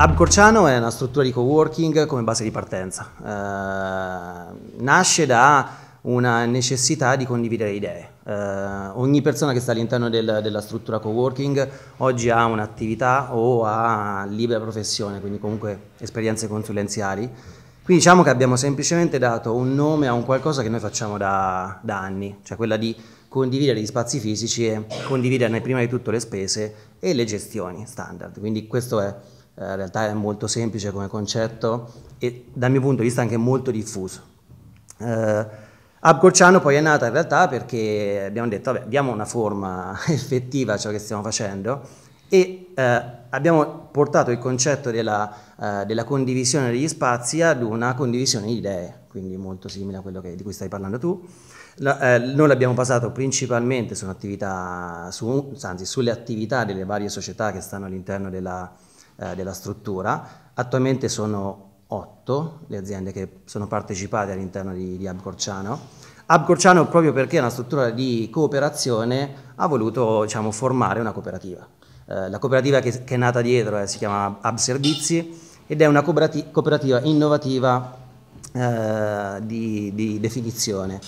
Hub Corciano è una struttura di coworking come base di partenza. Eh, nasce da una necessità di condividere idee. Eh, ogni persona che sta all'interno del, della struttura coworking oggi ha un'attività o ha libera professione, quindi comunque esperienze consulenziali. Quindi diciamo che abbiamo semplicemente dato un nome a un qualcosa che noi facciamo da, da anni, cioè quella di condividere gli spazi fisici e condividerne prima di tutto le spese e le gestioni standard. Quindi questo è eh, in realtà è molto semplice come concetto e dal mio punto di vista anche molto diffuso. Eh, Hub poi è nata in realtà perché abbiamo detto vabbè, diamo una forma effettiva a ciò che stiamo facendo e eh, abbiamo portato il concetto della, eh, della, condivisione degli spazi ad una condivisione di idee, quindi molto simile a quello che, di cui stai parlando tu. La, eh, noi l'abbiamo basato principalmente su attività, su, anzi, sulle attività delle varie società che stanno all'interno della, eh, della struttura. Attualmente sono otto le aziende che sono partecipate all'interno di, di Abcorciano. Corciano. proprio perché è una struttura di cooperazione, ha voluto diciamo, formare una cooperativa. Eh, la cooperativa che, che, è nata dietro eh, si chiama Hub Servizi ed è una cooperativa innovativa eh, di, di, definizione.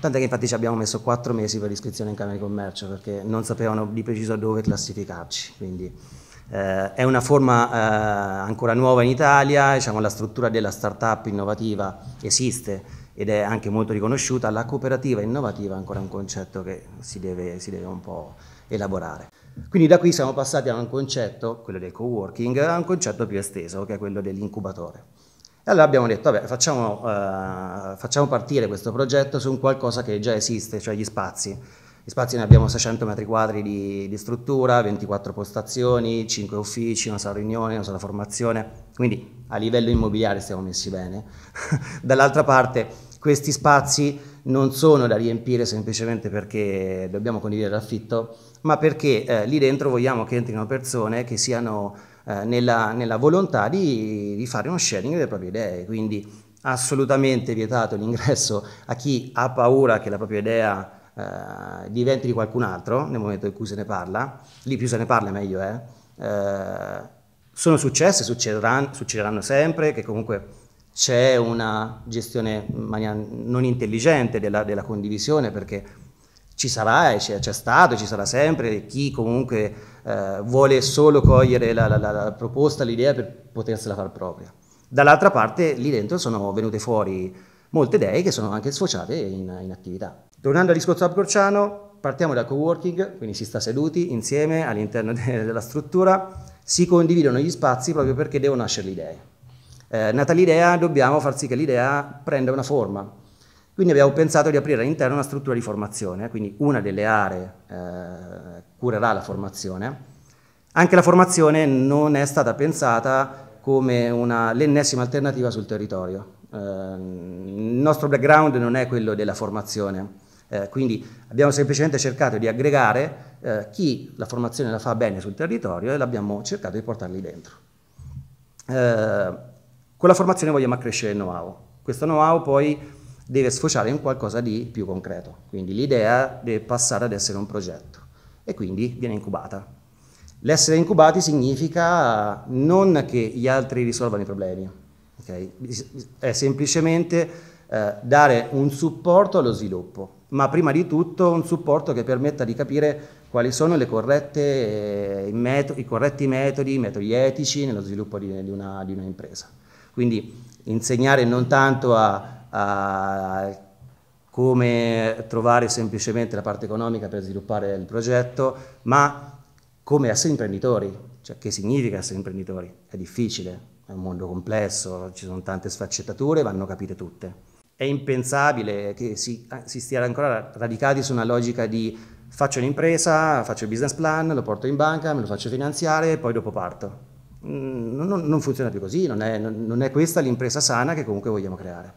Tant'è che infatti ci abbiamo messo quattro mesi per l'iscrizione in Camera di Commercio perché non sapevano di preciso dove classificarci. Quindi. Eh, è una forma eh, ancora nuova in Italia, diciamo, la struttura della start-up innovativa esiste ed è anche molto riconosciuta, la cooperativa innovativa è ancora un concetto che si deve, si deve un po' elaborare. Quindi da qui siamo passati a un concetto, quello del co-working, a un concetto più esteso che è quello dell'incubatore. E allora abbiamo detto, vabbè, facciamo, eh, facciamo partire questo progetto su un qualcosa che già esiste, cioè gli spazi di spazi ne abbiamo 600 metri quadri di, di, struttura, 24 postazioni, 5 uffici, una sala riunione, una sala formazione, quindi a livello immobiliare stiamo messi bene. Dall'altra parte questi spazi non sono da riempire semplicemente perché dobbiamo condividere l'affitto, ma perché eh, lì dentro vogliamo che entrino persone che siano eh, nella, nella, volontà di, di fare uno sharing delle proprie idee, quindi assolutamente vietato l'ingresso a chi ha paura che la propria idea eh, diventi di qualcun altro nel momento in cui se ne parla, lì più se ne parla meglio è, eh, sono successe, succederanno, succederanno sempre, che comunque c'è una gestione non intelligente della, della condivisione perché ci sarà e c'è, stato e ci sarà sempre chi comunque eh, vuole solo cogliere la, la, la proposta, l'idea per potersela far propria. Dall'altra parte lì dentro sono venute fuori molte idee che sono anche sfociate in, in attività. Tornando al discorso a Corciano, partiamo dal co-working, quindi si sta seduti insieme all'interno de della struttura, si condividono gli spazi proprio perché devono nascere le idee. Eh, nata l'idea, dobbiamo far sì che l'idea prenda una forma. Quindi abbiamo pensato di aprire all'interno una struttura di formazione, quindi una delle aree eh, curerà la formazione. Anche la formazione non è stata pensata come l'ennesima alternativa sul territorio. Eh, il nostro background non è quello della formazione, eh, quindi abbiamo semplicemente cercato di aggregare eh, chi la formazione la fa bene sul territorio e l'abbiamo cercato di portarli dentro. Eh, con la formazione vogliamo accrescere il know-how. Questo know-how poi deve sfociare in qualcosa di più concreto, quindi l'idea deve passare ad essere un progetto e quindi viene incubata. L'essere incubati significa non che gli altri risolvano i problemi, okay? è semplicemente eh, dare un supporto allo sviluppo ma prima di tutto un supporto che permetta di capire quali sono corrette, eh, i corretti metodi, i metodi etici nello sviluppo di, di, una, di un'impresa. Quindi insegnare non tanto a, a come trovare semplicemente la parte economica per sviluppare il progetto, ma come essere imprenditori, cioè che significa essere imprenditori? È difficile, è un mondo complesso, ci sono tante sfaccettature, vanno capite tutte. È impensabile che si, si stia ancora radicati su una logica di faccio un'impresa, faccio il business plan, lo porto in banca, me lo faccio finanziare e poi dopo parto. Mm, non, non funziona più così, non è, non è questa l'impresa sana che comunque vogliamo creare.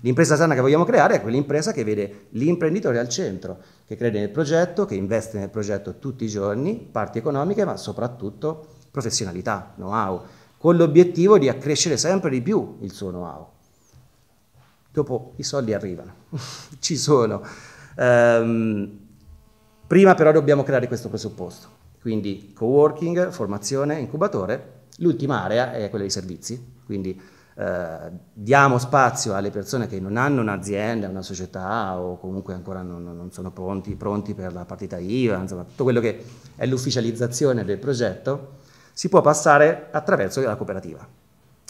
L'impresa sana che vogliamo creare è quell'impresa che vede l'imprenditore al centro, che crede nel progetto, che investe nel progetto tutti i giorni, parti economiche, ma soprattutto professionalità, know-how, con l'obiettivo di accrescere sempre di più il suo know-how dopo i soldi arrivano, ci sono. Um, prima però dobbiamo creare questo presupposto, quindi co-working, formazione, incubatore. L'ultima area è quella dei servizi, quindi eh, diamo spazio alle persone che non hanno un'azienda, una società o comunque ancora non, non sono pronti, pronti, per la partita IVA, insomma tutto quello che è l'ufficializzazione del progetto, si può passare attraverso la cooperativa.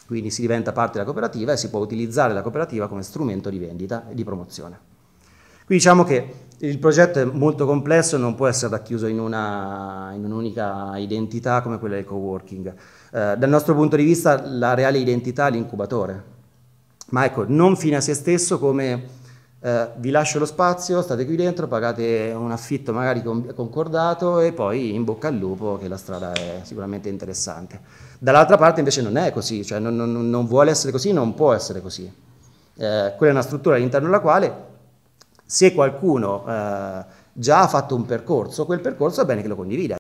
Quindi si diventa parte della cooperativa e si può utilizzare la cooperativa come strumento di vendita e di promozione. Qui diciamo che il progetto è molto complesso e non può essere racchiuso in, un'unica identità come quella del coworking. Eh, dal nostro punto di vista la reale identità è l'incubatore, ma ecco, non fine a se stesso come eh, vi lascio lo spazio, state qui dentro, pagate un affitto magari concordato e poi in bocca al lupo che la strada è sicuramente interessante. Dall'altra parte invece non è così, cioè non, non, non vuole essere così, non può essere così. Eh, quella è una struttura all'interno della quale se qualcuno eh, già ha fatto un percorso, quel percorso è bene che lo condivida.